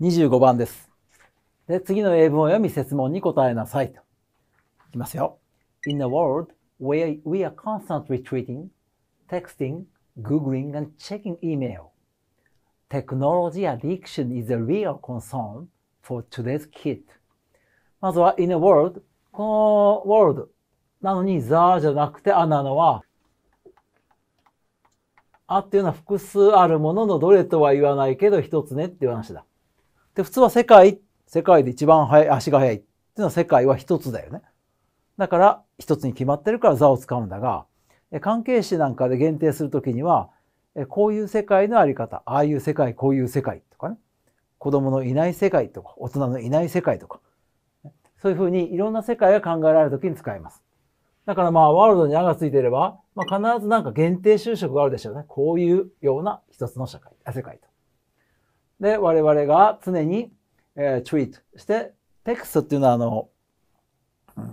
25番です。で、次の英文を読み、説問に答えなさいと。いきますよ。In a world where we are constantly tweeting, texting, Googling and checking email, technology addiction is a real concern for today's kid. まずは in a world この world なのに the じゃなくて a なのはあっていうのは複数あるもののどれとは言わないけど一つねっていう話だ。で、普通は世界、世界で一番速い、足が速いっていうのは世界は一つだよね。だから、一つに決まってるから座を使うんだが、関係詞なんかで限定するときには、こういう世界のあり方、ああいう世界、こういう世界とかね。子供のいない世界とか、大人のいない世界とか。そういうふうにいろんな世界が考えられるときに使います。だからまあ、ワールドに「あ」がついていれば、まあ、必ずなんか限定就職があるでしょうね。こういうような一つの社会、世界と。で、我々が常に、えー、トゥイートして、テクストっていうのは、あの、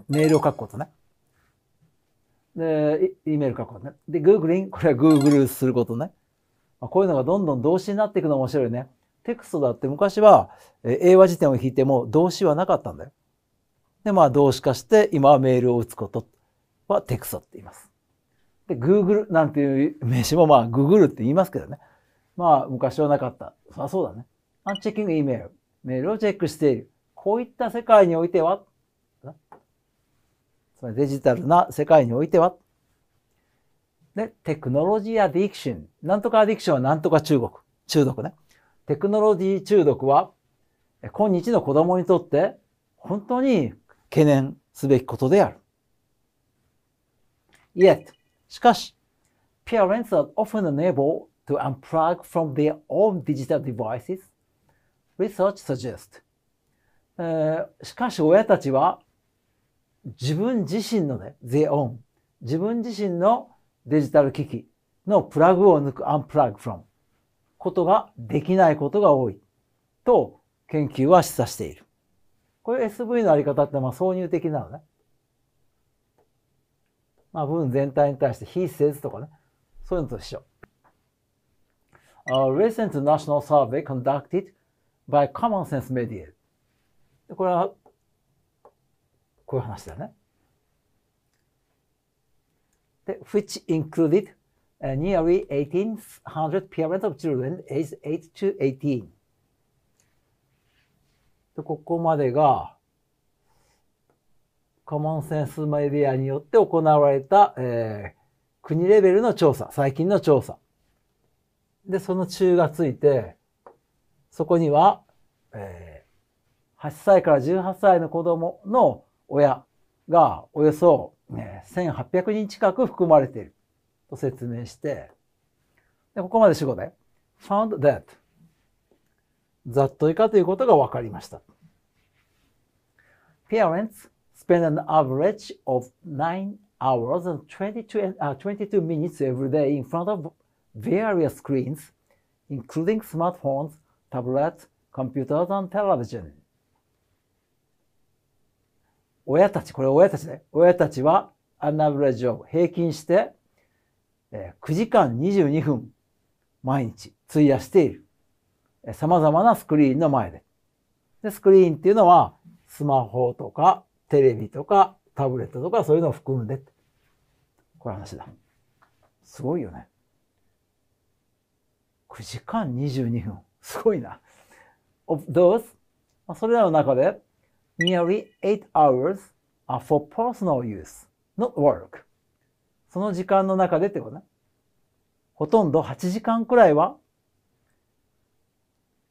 メールを書くことね。で、E メール書くことね。で、g o o g l i これは Google することね。まあ、こういうのがどんどん動詞になっていくの面白いね。テクストだって昔は、え英和辞典を引いても動詞はなかったんだよ。で、まあ動詞化して、今はメールを打つことはテクストって言います。で、Google なんていう名詞もまあ Google って言いますけどね。まあ、昔はなかった。そりゃそうだね。アンチェッキングイメール。メールをチェックしている。こういった世界においては、つまりデジタルな世界においては、で、テクノロジーアディクション。なんとかアディクションはなんとか中国。中毒ね。テクノロジー中毒は、今日の子供にとって本当に懸念すべきことである。Yet, しかし、parents are often e n a b l e to unplug from their own digital devices? Research suggests. えー、しかし親たちは自分自身のね、their own 自分自身のデジタル機器のプラグを抜く unplug from ことができないことが多いと研究は示唆している。これ SV のあり方ってまあ挿入的なのね。まあ文全体に対して非 e s とかね。そういうのと一緒。a recent national survey conducted by Common Sense Media これはこういう話だねで which included nearly 1800 parents of children aged 8 to 18でここまでがコモンセンスメディアによって行われた、えー、国レベルの調査、最近の調査。で、その中がついて、そこには、えー、8歳から18歳の子供の親がおよそ、ね、1800人近く含まれていると説明して、でここまで主語で、found that ざっと以下ということが分かりました。Parents spend an average of 9 hours and 22, uh, 22 minutes every day in front of various screens, including smartphones, tablets, computers, and television. 親たち、これ親たちね。親たちは、アンナブレージを平均して、9時間22分毎日費やしている。様々なスクリーンの前で。で、スクリーンっていうのは、スマホとか、テレビとか、タブレットとか、そういうのを含んで。こういう話だ。すごいよね。9時間22分。すごいな。Of those, それらの中で、nearly 8 hours are for personal use, not work. その時間の中でってことね。ほとんど8時間くらいは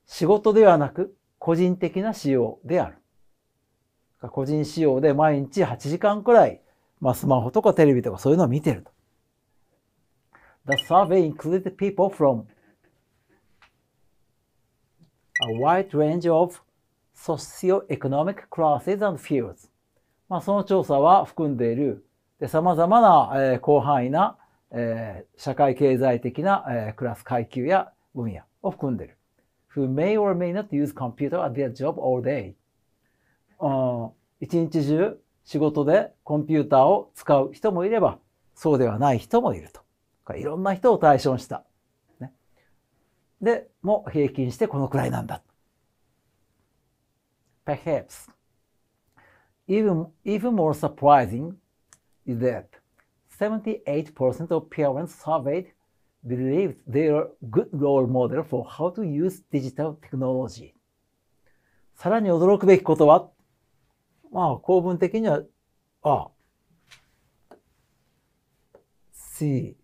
仕事ではなく個人的な使用である。個人使用で毎日8時間くらい、まあ、スマホとかテレビとかそういうのを見てると。The survey included people from a wide range of socioeconomic classes and fields。まあ、その調査は含んでいる、で様々な、えー、広範囲な、えー、社会経済的な、えー、クラス階級や分野を含んでいる。who may or may not use computer at their job all day. 一日中仕事でコンピューターを使う人もいれば、そうではない人もいると。いろんな人を対象にしたでも平均してこのくらいなんだ。Perhaps even, even more surprising is that 78% of parents surveyed believed they are good role model for how to use digital technology. さらに驚くべきことは、まあ、公文的には、ああ、CVS、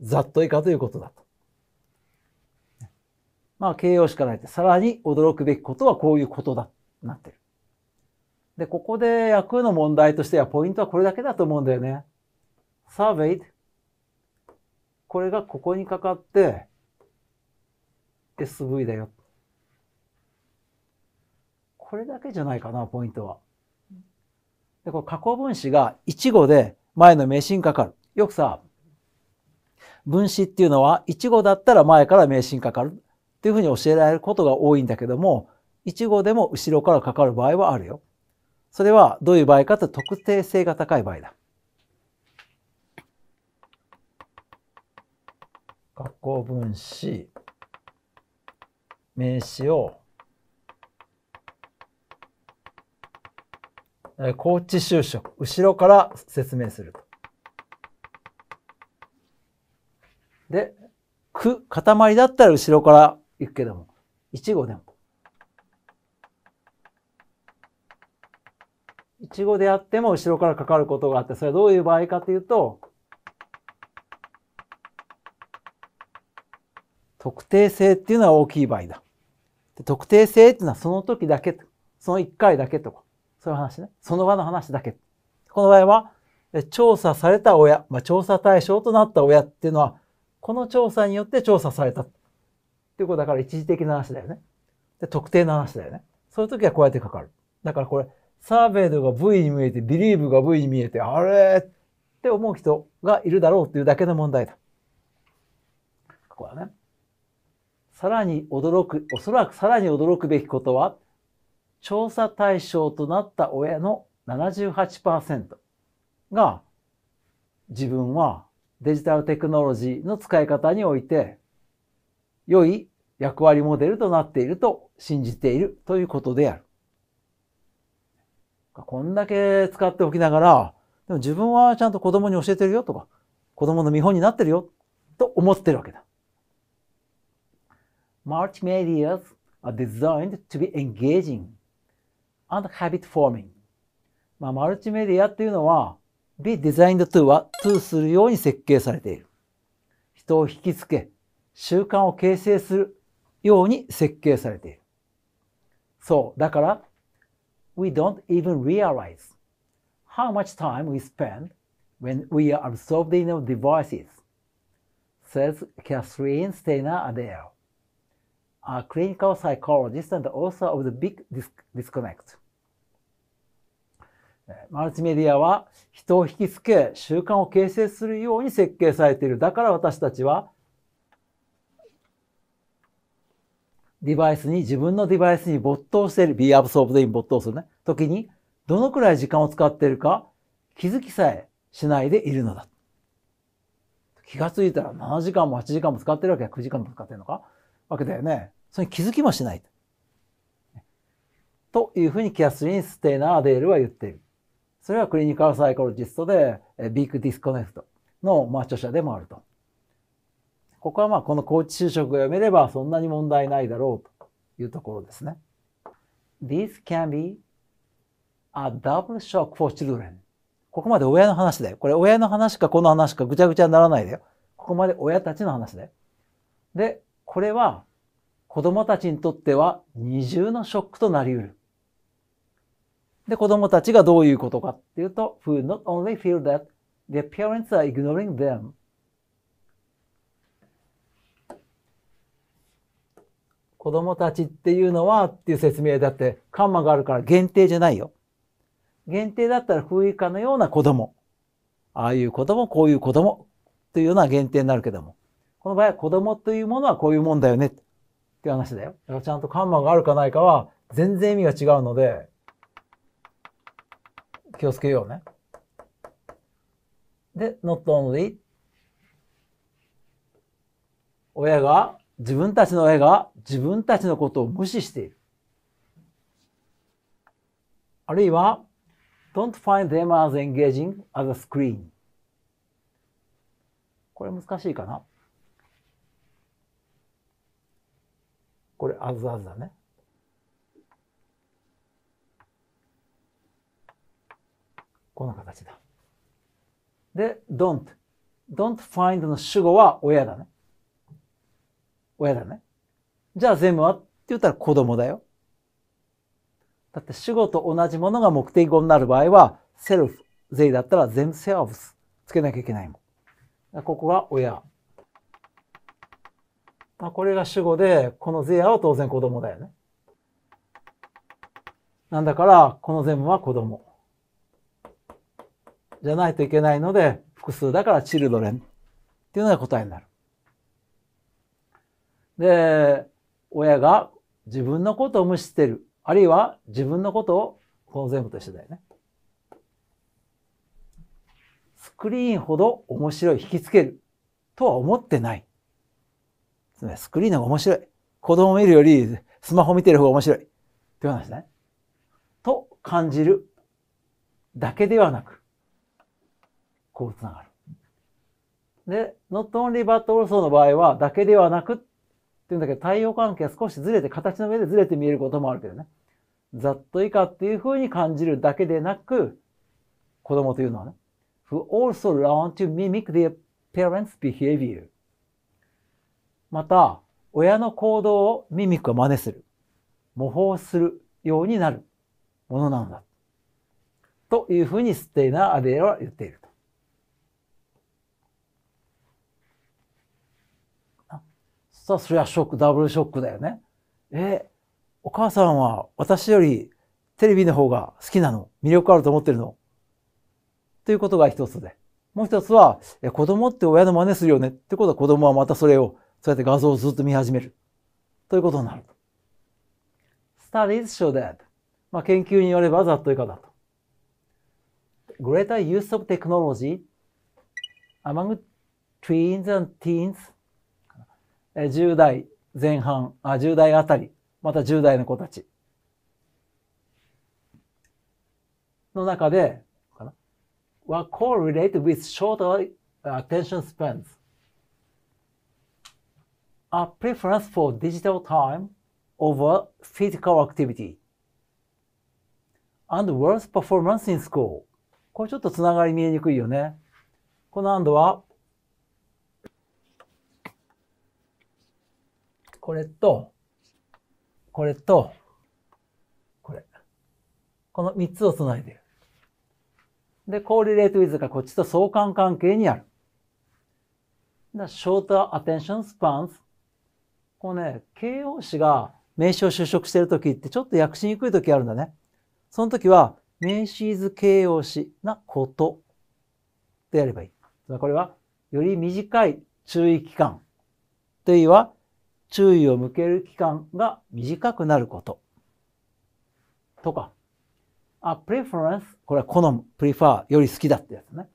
ざっと以下ということだと。まあ形容詞から言って、さらに驚くべきことはこういうことだ、なってる。で、ここで役の問題としては、ポイントはこれだけだと思うんだよね。surveyed これがここにかかって SV だよ。これだけじゃないかな、ポイントは。で、これ、過去分詞が1語で前の名詞にかかる。よくさ、分詞っていうのは1語だったら前から名詞にかかる。というふうに教えられることが多いんだけども、1号でも後ろからかかる場合はあるよ。それはどういう場合かと特定性が高い場合だ。学校分子名詞を高知就職後ろから説明すると。で「く」塊だったら後ろから行くけども、1号でも。1号であっても後ろからかかることがあって、それはどういう場合かというと、特定性っていうのは大きい場合だ。特定性っていうのはその時だけ、その1回だけとか、そういう話ね。その場の話だけ。この場合は、調査された親、まあ、調査対象となった親っていうのは、この調査によって調査された。っていうことだから一時的な話だよね。で、特定の話だよね。そういう時はこうやってかかる。だからこれ、サーベイドが V に見えて、ビリーブが V に見えて、あれって思う人がいるだろうっていうだけの問題だ。ここはね。さらに驚く、おそらくさらに驚くべきことは、調査対象となった親の78%が自分はデジタルテクノロジーの使い方において良い役割モデルとなっていると信じているということである。こんだけ使っておきながら、でも自分はちゃんと子供に教えてるよとか、子供の見本になってるよと思ってるわけだ。Multimedias are designed to be engaging and habit forming. まあ、マルチメディアっていうのは、be designed to は to するように設計されている。人を引きつけ、習慣を形成するように設計されている。そう、だから、we don't even realize how much time we spend when we are absorbed in our devices, says Catherine Steiner Adele, a clinical psychologist and author of The Big Disconnect. マルチメディアは人を引きつけ習慣を形成するように設計されている。だから私たちはディバイスに、自分のディバイスに没頭している、be absorbed in 没頭するね、時に、どのくらい時間を使っているか気づきさえしないでいるのだ。気がついたら7時間も8時間も使ってるわけや9時間も使ってるのかわけだよね。それに気づきもしない。というふうにキャスリン・ステーナー・デールは言っている。それはクリニカルサイコロジストでビッグディスコネクトの、まあ、著者でもあると。ここはまあこの高知就職をやめればそんなに問題ないだろうというところですね。This can be a double shock for children. ここまで親の話だよ。これ親の話かこの話かぐちゃぐちゃにならないでよ。ここまで親たちの話だよ。で、これは子供たちにとっては二重のショックとなり得る。で、子供たちがどういうことかっていうと、who not only feel that their parents are ignoring them, 子供たちっていうのはっていう説明だって、カンマがあるから限定じゃないよ。限定だったら風以下のような子供。ああいう子供、こういう子供。というような限定になるけども。この場合は子供というものはこういうもんだよね。っていう話だよ。だからちゃんとカンマがあるかないかは全然意味が違うので、気をつけようね。で、not only 親が自分たちの親が自分たちのことを無視している。あるいは、don't find them as engaging as a screen. これ難しいかなこれ、あずあずだね。この形だ。で、don't。don't find の主語は親だね。親だね。じゃあ全部はって言ったら子供だよ。だって主語と同じものが目的語になる場合は、セルフ、税だったら全セアブスつけなきゃいけないもん。ここが親。まあ、これが主語で、この税アは当然子供だよね。なんだから、この全部は子供。じゃないといけないので、複数だからチルドレンっていうのが答えになる。で、親が自分のことを無視してる。あるいは自分のことを、この全部と一緒だよね。スクリーンほど面白い、引きつけるとは思ってない。つまりスクリーンの方が面白い。子供を見るよりスマホ見てる方が面白い。という話ね。と感じるだけではなく、こう繋がる。で、not only but also の場合は、だけではなくっっていうんだけど、対応関係は少しずれて、形の上でずれて見えることもあるけどね。ざっと以下っていうふうに感じるだけでなく、子供というのはね、who also learn to mimic their parents' behavior。また、親の行動をミミックを真似する。模倣するようになるものなんだ。というふうにステイナー・アデーラは言っている。さあ、それはショック、ダブルショックだよね。え、お母さんは私よりテレビの方が好きなの魅力あると思ってるのということが一つで。もう一つは、子供って親の真似するよねってことは子供はまたそれを、そうやって画像をずっと見始める。ということになる studies show that まあ、研究によればざっといかだと。Greater use of technology among tweens and teens 10代前半、あ10代あたり、また10代の子たちの中で、were correlated with shorter attention spans, a preference for digital time over physical activity, and worse performance in school. これちょっとつながり見えにくいよね。この and はこれと、これと、これ。この3つを備いでいる。で、コーリレートウィズがこっちと相関関係にある。shorter attention spans。こうね、形容詞が名詞を就職しているときってちょっと訳しにくいときあるんだね。そのときは、名詞 i 形容詞なことでやればいい。これは、より短い注意期間というは、注意を向ける期間が短くなること。とか、a preference これは好む、prefer より好きだってやつね。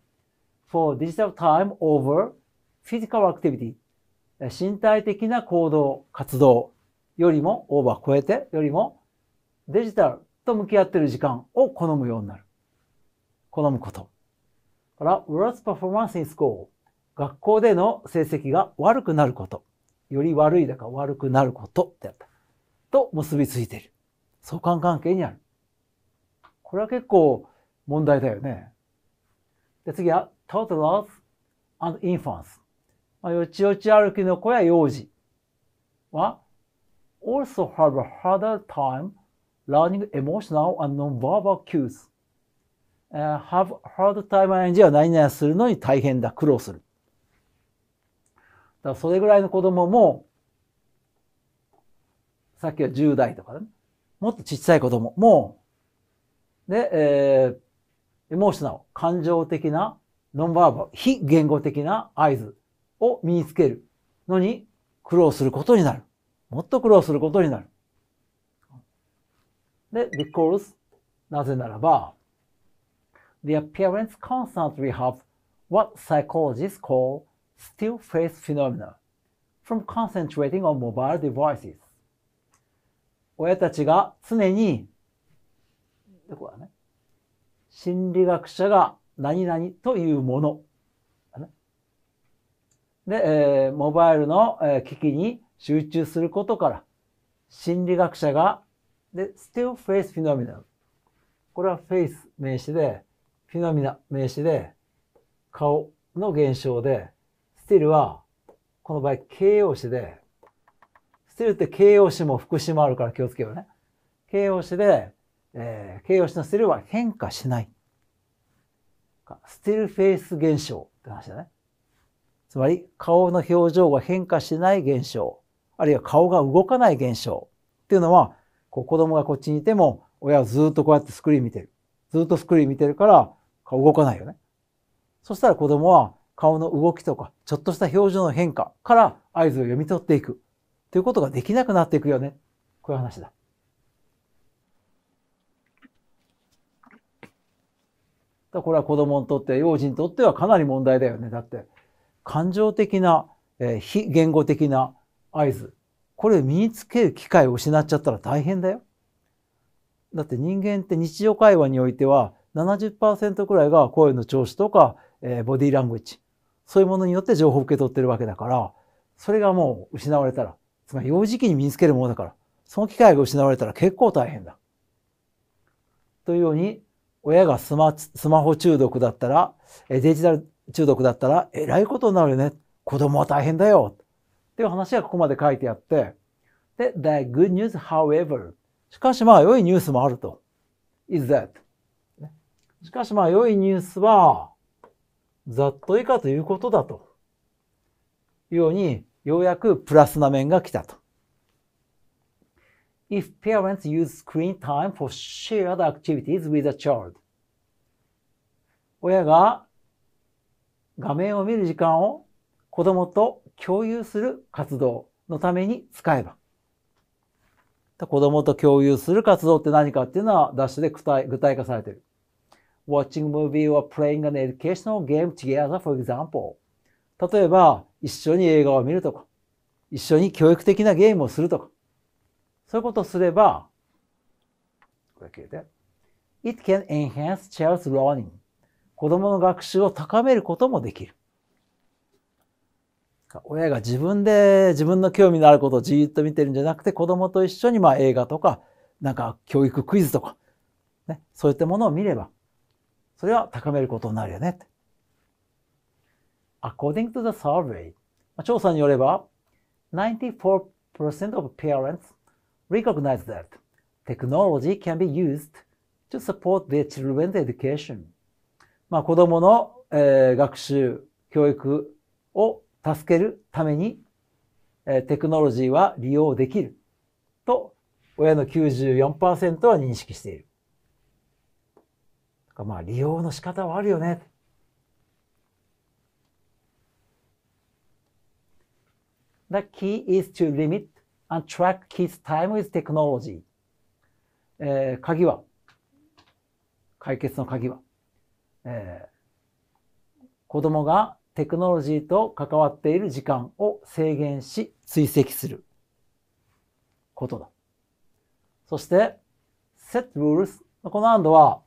for digital time over physical activity 身体的な行動、活動よりも、オーバー超えてよりも、デジタルと向き合っている時間を好むようになる。好むこと。から、worst performance in school 学校での成績が悪くなること。より悪いだから悪くなることってやった。と結びついている。相関関係にある。これは結構問題だよね。で次は、toddlers and infants。まあ、よちよち歩きの子や幼児は、also have a harder time learning emotional and nonverbal cues.、h a v e hard time and 何々するのに大変だ、苦労する。だからそれぐらいの子供も、さっきは10代とかね、もっとちっちゃい子供も、で、えー、エモーショナル、感情的な、ノンバーバー、非言語的な合図を身につけるのに苦労することになる。もっと苦労することになる。で、because なぜならば、their parents constantly have what psychologists call still face phenomena from concentrating on mobile devices 親たちが常にどこだね心理学者が何々というもので、えー、モバイルの、え機器に集中することから心理学者がで still face phenomena これは face 名詞でフィノミナ名詞で顔の現象でスティルは、この場合形容詞で、スティルって形容詞も副詞もあるから気をつけようね。形容詞で、えー、形容詞のスティルは変化しない。スティルフェイス現象って話だね。つまり顔の表情が変化しない現象、あるいは顔が動かない現象っていうのは、こう子供がこっちにいても、親はずっとこうやってスクリーン見てる。ずっとスクリーン見てるから、顔動かないよね。そしたら子供は顔の動きとか、ちょっとした表情の変化から合図を読み取っていくということができなくなっていくよね。こういう話だ。これは子供にとって、幼児にとってはかなり問題だよね。だって、感情的な、えー、非言語的な合図。これを身につける機会を失っちゃったら大変だよ。だって人間って日常会話においては70%くらいが声の調子とか、えー、ボディーラングエッそういうものによって情報を受け取ってるわけだから、それがもう失われたら、つまり幼児期に身につけるものだから、その機会が失われたら結構大変だ。というように、親がスマスマホ中毒だったら、デジタル中毒だったら、えらいことになるよね。子供は大変だよ。っていう話がここまで書いてあって、で、the good news, however. しかしまあ、良いニュースもあると。is that. しかしまあ、良いニュースは、ざっと以下ということだとように、ようやくプラスな面が来たと。If parents use screen time for shared activities with a child 親が画面を見る時間を子供と共有する活動のために使えば子供と共有する活動って何かっていうのはダッシュで具体化されている。watching movie or playing an educational game together, for example. 例えば、一緒に映画を見るとか、一緒に教育的なゲームをするとか、そういうことをすれば、これ消えて。It can enhance child's learning. 子供の学習を高めることもできる。親が自分で自分の興味のあることをじーっと見てるんじゃなくて子供と一緒にまあ映画とかなんか教育クイズとか、ね、そういったものを見ればそれは高めることになるよね。According to the survey, 調査によれば、94% of parents recognize that technology can be used to support their children's education. まあ、子供の、えー、学習、教育を助けるために、えー、テクノロジーは利用できると、親の94%は認識している。まあ利用の仕方はあるよね。The key is to limit and track kids' time with technology. え鍵は、解決の鍵は、えー、子供がテクノロジーと関わっている時間を制限し追跡することだ。そして、set rules このンドは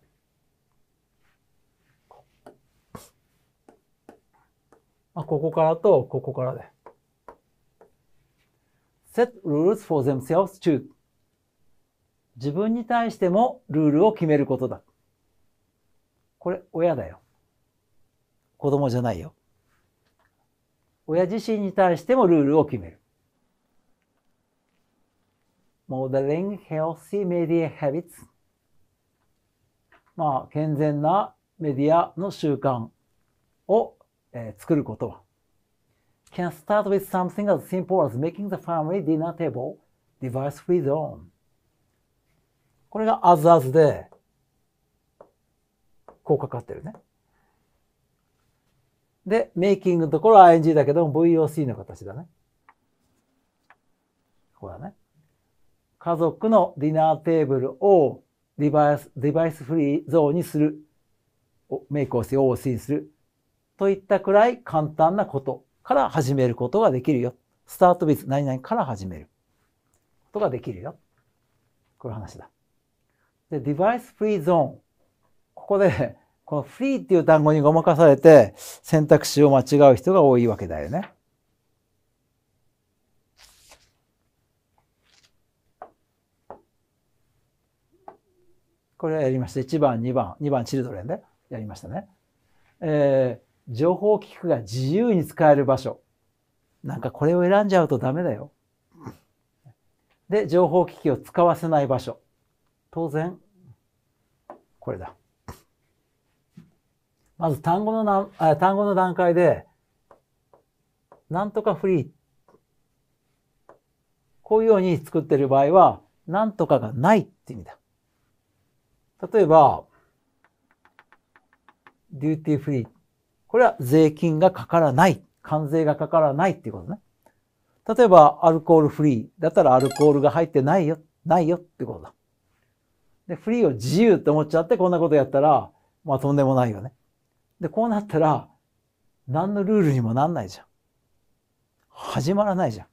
まあ、ここからとここからで。set rules for themselves too. 自分に対してもルールを決めることだ。これ、親だよ。子供じゃないよ。親自身に対してもルールを決める。modeling healthy media habits まあ、健全なメディアの習慣をえー、作ること。は。can start with something as simple as making the family dinner table device free zone. これが as as で、こうかかってるね。で、making のところは ing だけども VOC の形だね。ここだね。家族のディナーテーブルをデバイス、デバイスフリーゾーンにする。メイクをして OC にする。といったくらい簡単なことから始めることができるよ。スタートビズ何々から始めることができるよ。こういう話だ。で、デバイスフリーゾーン。ここで、このフリーっていう単語にごまかされて選択肢を間違う人が多いわけだよね。これやりました。1番、2番、2番チルドレンでやりましたね。え情報機器が自由に使える場所。なんかこれを選んじゃうとダメだよ。で、情報機器を使わせない場所。当然、これだ。まず単語のなあ単語の段階で、なんとかフリー。こういうように作ってる場合は、なんとかがないって意味だ。例えば、デューティーフリー。これは税金がかからない。関税がかからないっていうことね。例えば、アルコールフリーだったらアルコールが入ってないよ、ないよってことだ。で、フリーを自由って思っちゃってこんなことやったら、まあとんでもないよね。で、こうなったら、何のルールにもなんないじゃん。始まらないじゃん。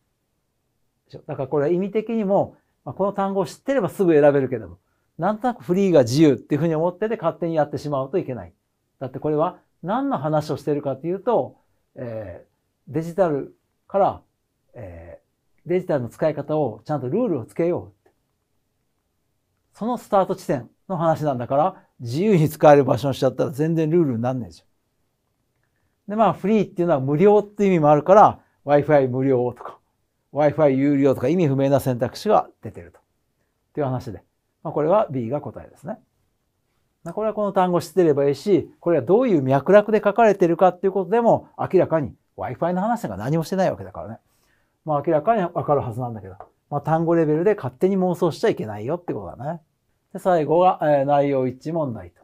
だからこれは意味的にも、まあ、この単語を知ってればすぐ選べるけども、なんとなくフリーが自由っていうふうに思ってて勝手にやってしまうといけない。だってこれは何の話をしているかというと、えー、デジタルから、えー、デジタルの使い方をちゃんとルールをつけよう。そのスタート地点の話なんだから、自由に使える場所にしちゃったら全然ルールになんねえじゃん。で、まあ、フリーっていうのは無料っていう意味もあるから、Wi-Fi 無料とか、Wi-Fi 有料とか意味不明な選択肢が出てると。っていう話で。まあ、これは B が答えですね。これはこの単語知ってればいいし、これはどういう脈絡で書かれているかっていうことでも、明らかに Wi-Fi の話が何もしてないわけだからね。まあ明らかにわかるはずなんだけど、まあ単語レベルで勝手に妄想しちゃいけないよってことだね。で最後は、えー、内容一致問題と。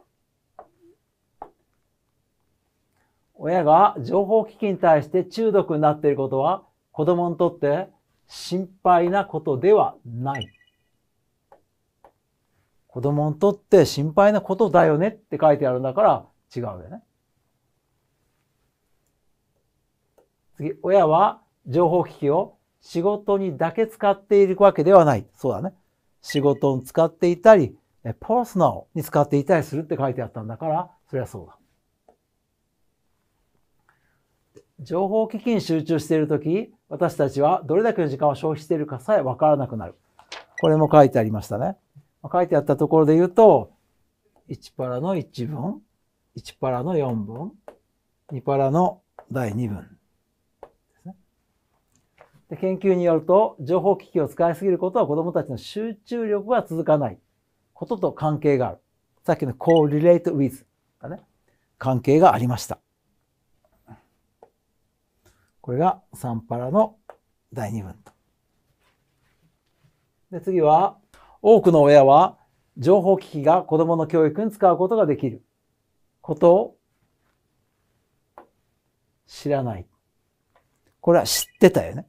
親が情報機器に対して中毒になっていることは、子供にとって心配なことではない。子供にとって心配なことだよねって書いてあるんだから違うよね。次、親は情報機器を仕事にだけ使っているわけではない。そうだね。仕事に使っていたり、パーソナルに使っていたりするって書いてあったんだから、そりゃそうだ。情報機器に集中しているとき、私たちはどれだけの時間を消費しているかさえわからなくなる。これも書いてありましたね。書いてあったところで言うと、1パラの1分、1パラの4分、2パラの第2分ですね。研究によると、情報機器を使いすぎることは子供たちの集中力が続かないことと関係がある。さっきの correlate with がね、関係がありました。これが3パラの第2分と。で、次は、多くの親は情報機器が子供の教育に使うことができることを知らない。これは知ってたよね。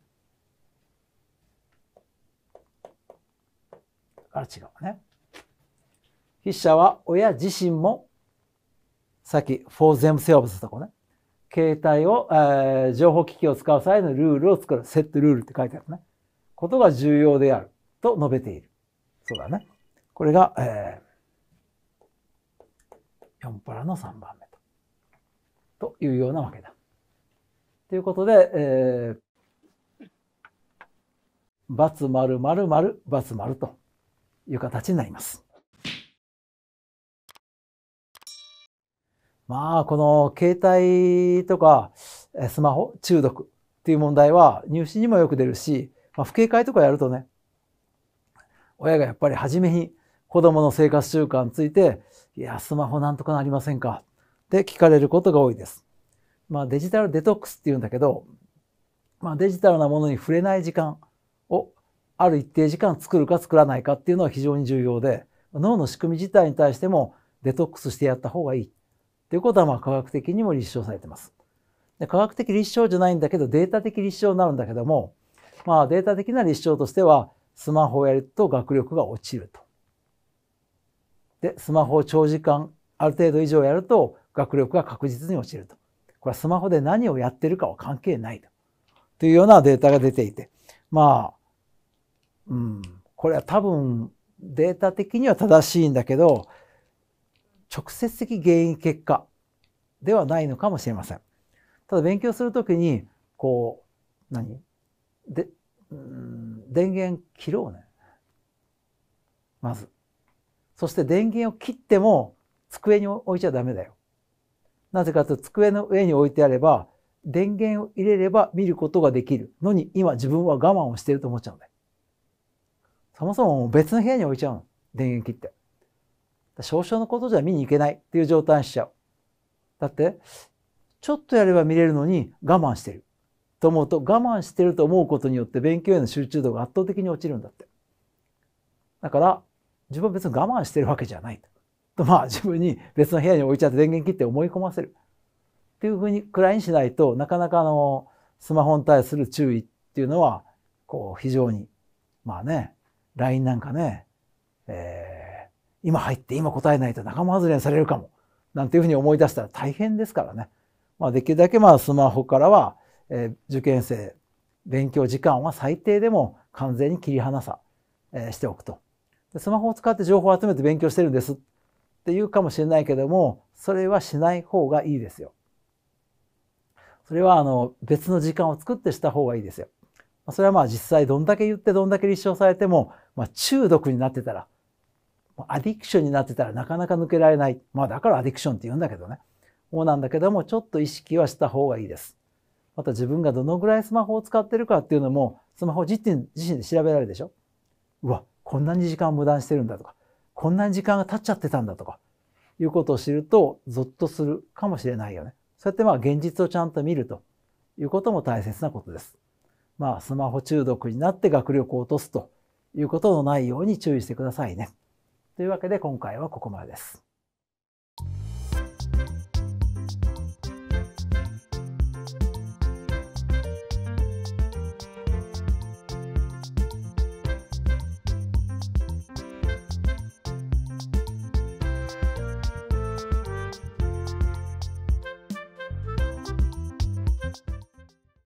あ違うね。筆者は親自身も、さっき for themselves とこね。携帯を、えー、情報機器を使う際のルールを作る、セットルールって書いてあるね。ことが重要であると述べている。そうだね。これが、えー、4パラの3番目と。というようなわけだ。ということで、えバツ丸丸丸バツ丸という形になります。まあ、この携帯とかスマホ中毒っていう問題は入試にもよく出るし、まあ、不警戒とかやるとね、親がやっぱり初めに子供の生活習慣について、いや、スマホなんとかなりませんかって聞かれることが多いです。まあデジタルデトックスっていうんだけど、まあデジタルなものに触れない時間をある一定時間作るか作らないかっていうのは非常に重要で、脳の仕組み自体に対してもデトックスしてやった方がいいっていうことはまあ科学的にも立証されてます。で科学的立証じゃないんだけどデータ的立証になるんだけども、まあデータ的な立証としてはスマホをやると学力が落ちると。で、スマホを長時間、ある程度以上やると学力が確実に落ちると。これはスマホで何をやってるかは関係ないと。というようなデータが出ていて。まあ、うん、これは多分データ的には正しいんだけど、直接的原因結果ではないのかもしれません。ただ勉強するときに、こう、何で、電源切ろうね。まず。そして電源を切っても机に置いちゃダメだよ。なぜかというと机の上に置いてあれば電源を入れれば見ることができるのに今自分は我慢をしていると思っちゃうんだよ。そもそも別の部屋に置いちゃうの。電源切って。少々のことじゃ見に行けないっていう状態にしちゃう。だって、ちょっとやれば見れるのに我慢してる。と思うと我慢してると思うことによって勉強への集中度が圧倒的に落ちるんだって。だから自分は別に我慢してるわけじゃないと。とまあ自分に別の部屋に置いちゃって電源切って思い込ませる。っていうふうにくらいにしないとなかなかあのスマホに対する注意っていうのはこう非常にまあね LINE なんかね、えー、今入って今答えないと仲間外れにされるかもなんていうふうに思い出したら大変ですからね。まあ、できるだけまあスマホからはえー、受験生勉強時間は最低でも完全に切り離さ、えー、しておくとでスマホを使って情報を集めて勉強してるんですって言うかもしれないけどもそれはしない方がいいですよ。それはあの別の時間を作ってした方がいいですよ。それはまあ実際どんだけ言ってどんだけ立証されても、まあ、中毒になってたらアディクションになってたらなかなか抜けられない。まあだからアディクションって言うんだけどね。もうなんだけども、ちょっと意識はした方がいいです。また自分がどのぐらいスマホを使ってるかっていうのもスマホ自身自身で調べられるでしょうわこんなに時間を無駄にしてるんだとかこんなに時間が経っちゃってたんだとかいうことを知るとゾッとするかもしれないよねそうやってまあ現実をちゃんと見るということも大切なことですまあスマホ中毒になって学力を落とすということのないように注意してくださいねというわけで今回はここまでです